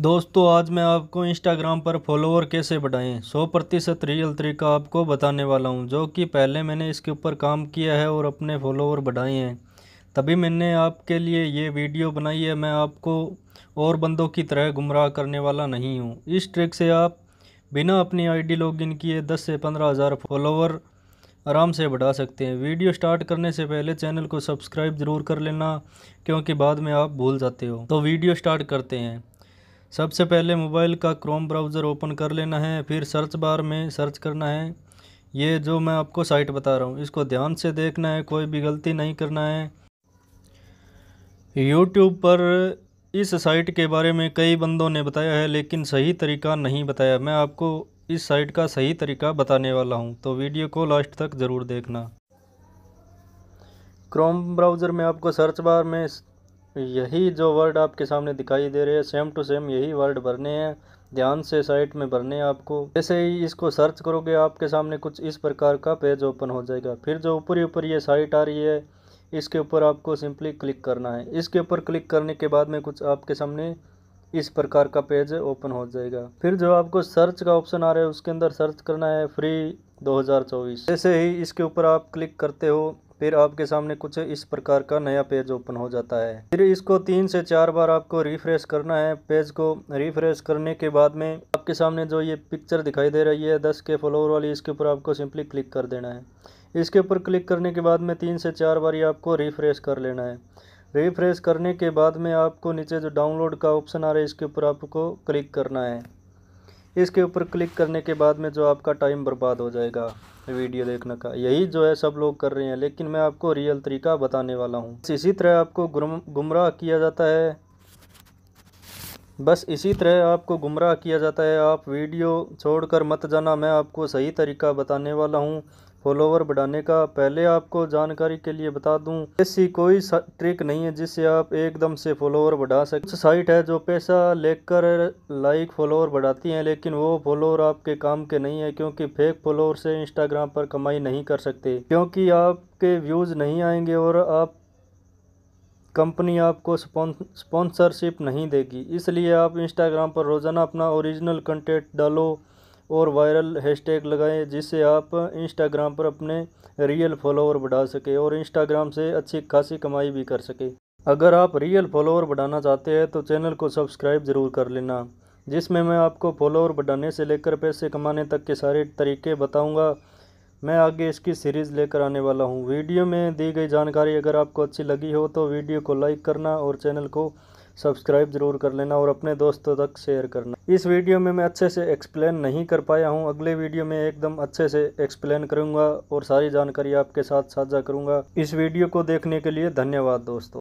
दोस्तों आज मैं आपको इंस्टाग्राम पर फॉलोअर कैसे बढ़ाएं 100 प्रतिशत रियल तरीका आपको बताने वाला हूं जो कि पहले मैंने इसके ऊपर काम किया है और अपने फॉलोअर बढ़ाए हैं तभी मैंने आपके लिए ये वीडियो बनाई है मैं आपको और बंदों की तरह गुमराह करने वाला नहीं हूं इस ट्रिक से आप बिना अपनी डी लॉगिन किए दस से पंद्रह हज़ार फॉलोअर आराम से बढ़ा सकते हैं वीडियो स्टार्ट करने से पहले चैनल को सब्सक्राइब ज़रूर कर लेना क्योंकि बाद में आप भूल जाते हो तो वीडियो स्टार्ट करते हैं सबसे पहले मोबाइल का क्रोम ब्राउज़र ओपन कर लेना है फिर सर्च बार में सर्च करना है ये जो मैं आपको साइट बता रहा हूँ इसको ध्यान से देखना है कोई भी गलती नहीं करना है यूट्यूब पर इस साइट के बारे में कई बंदों ने बताया है लेकिन सही तरीका नहीं बताया मैं आपको इस साइट का सही तरीका बताने वाला हूँ तो वीडियो को लास्ट तक ज़रूर देखना क्रोम ब्राउज़र में आपको सर्च बार में यही जो वर्ड आपके सामने दिखाई दे रहे हैं सेम टू सेम यही वर्ड भरने हैं ध्यान से साइट में भरने हैं आपको जैसे ही इसको सर्च करोगे आपके सामने कुछ इस प्रकार का पेज ओपन हो जाएगा फिर जो ऊपरी ऊपर ये साइट आ रही है इसके ऊपर आपको सिंपली क्लिक करना है इसके ऊपर क्लिक करने के बाद में कुछ आपके सामने इस प्रकार का पेज ओपन हो जाएगा फिर जो आपको सर्च का ऑप्शन आ रहा है उसके अंदर सर्च करना है फ्री 2024 जैसे ही इसके ऊपर आप क्लिक करते हो फिर आपके सामने कुछ इस प्रकार का नया पेज ओपन हो जाता है फिर इसको तीन से चार बार आपको रिफ्रेश करना है पेज को रिफ्रेश करने के बाद में आपके सामने जो ये पिक्चर दिखाई दे रही है दस के फ्लोर वाली इसके ऊपर आपको सिंपली क्लिक कर देना है इसके ऊपर क्लिक करने के बाद में तीन से चार बार ये आपको रिफ्रेश कर लेना है रिफ्रेश करने के बाद में आपको नीचे जो डाउनलोड का ऑप्शन आ रहा है इसके ऊपर आपको क्लिक करना है इसके ऊपर क्लिक करने के बाद में जो आपका टाइम बर्बाद हो जाएगा वीडियो देखने का यही जो है सब लोग कर रहे हैं लेकिन मैं आपको रियल तरीका बताने वाला हूँ इसी तरह आपको गुमराह किया जाता है बस इसी तरह आपको गुमराह किया जाता है आप वीडियो छोड़कर मत जाना मैं आपको सही तरीका बताने वाला हूँ फॉलोवर बढ़ाने का पहले आपको जानकारी के लिए बता दूं ऐसी कोई ट्रिक नहीं है जिससे आप एकदम से फॉलोवर बढ़ा सकते कुछ साइट है जो पैसा लेकर लाइक फॉलोवर बढ़ाती हैं लेकिन वो फॉलोवर आपके काम के नहीं है क्योंकि फेक फॉलोवर से इंस्टाग्राम पर कमाई नहीं कर सकते क्योंकि आपके व्यूज़ नहीं आएंगे और आप कंपनी आपको स्पॉन्सरशिप नहीं देगी इसलिए आप इंस्टाग्राम पर रोज़ाना अपना ओरिजिनल कंटेंट डालो और वायरल हैशटैग लगाएं जिससे आप इंस्टाग्राम पर अपने रियल फॉलोअर बढ़ा सकें और इंस्टाग्राम से अच्छी खासी कमाई भी कर सकें अगर आप रियल फॉलोअर बढ़ाना चाहते हैं तो चैनल को सब्सक्राइब ज़रूर कर लेना जिसमें मैं आपको फॉलोअर बढ़ाने से लेकर पैसे कमाने तक के सारे तरीके बताऊँगा मैं आगे इसकी सीरीज़ लेकर आने वाला हूँ वीडियो में दी गई जानकारी अगर आपको अच्छी लगी हो तो वीडियो को लाइक करना और चैनल को सब्सक्राइब ज़रूर कर लेना और अपने दोस्तों तक शेयर करना इस वीडियो में मैं अच्छे से एक्सप्लेन नहीं कर पाया हूँ अगले वीडियो में एकदम अच्छे से एक्सप्लेन करूँगा और सारी जानकारी आपके साथ साझा करूँगा इस वीडियो को देखने के लिए धन्यवाद दोस्तों